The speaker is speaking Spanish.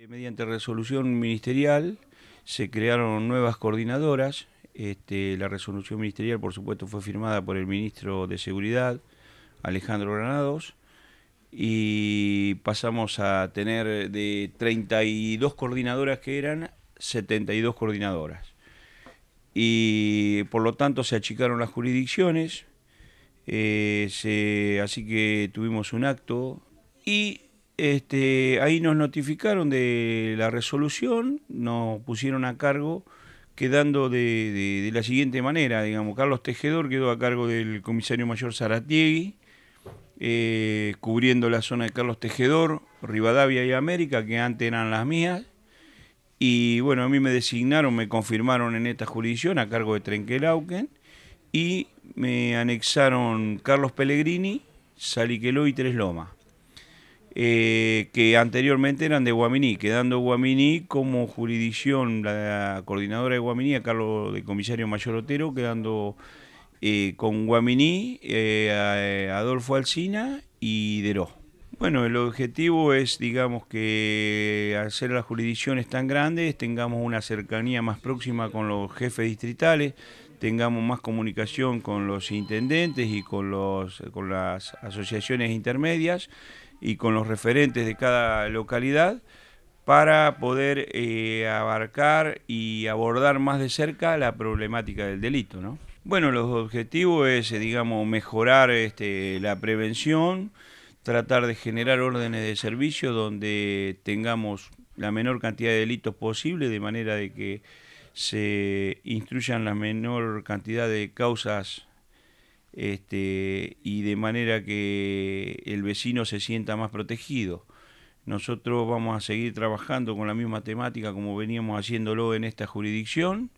Eh, mediante resolución ministerial se crearon nuevas coordinadoras. Este, la resolución ministerial, por supuesto, fue firmada por el ministro de Seguridad, Alejandro Granados, y pasamos a tener de 32 coordinadoras que eran 72 coordinadoras. Y por lo tanto se achicaron las jurisdicciones, eh, así que tuvimos un acto y este, ahí nos notificaron de la resolución, nos pusieron a cargo, quedando de, la siguiente manera, digamos, Carlos Tejedor quedó a cargo del comisario mayor Zaratiegui, eh, cubriendo la zona de Carlos Tejedor, Rivadavia y América, que antes eran las mías, y bueno, a mí me designaron, me confirmaron en esta jurisdicción a cargo de Trenquelauquen, y me anexaron Carlos Pellegrini, Saliqueló y Tres Lomas. Eh, que anteriormente eran de Guaminí, quedando Guaminí como jurisdicción, la coordinadora de Guaminí a Carlos, del comisario Mayor Otero, quedando eh, con Guaminí, eh, Adolfo Alsina y Deró. Bueno, el objetivo es, digamos, que hacer las jurisdicciones tan grandes tengamos una cercanía más próxima con los jefes distritales, tengamos más comunicación con los intendentes y con, los, con las asociaciones intermedias y con los referentes de cada localidad para poder eh, abarcar y abordar más de cerca la problemática del delito. ¿no? Bueno, los objetivos es, eh, digamos, mejorar este, la prevención, tratar de generar órdenes de servicio donde tengamos la menor cantidad de delitos posible, de manera de que se instruyan la menor cantidad de causas este, y de manera que el vecino se sienta más protegido. Nosotros vamos a seguir trabajando con la misma temática como veníamos haciéndolo en esta jurisdicción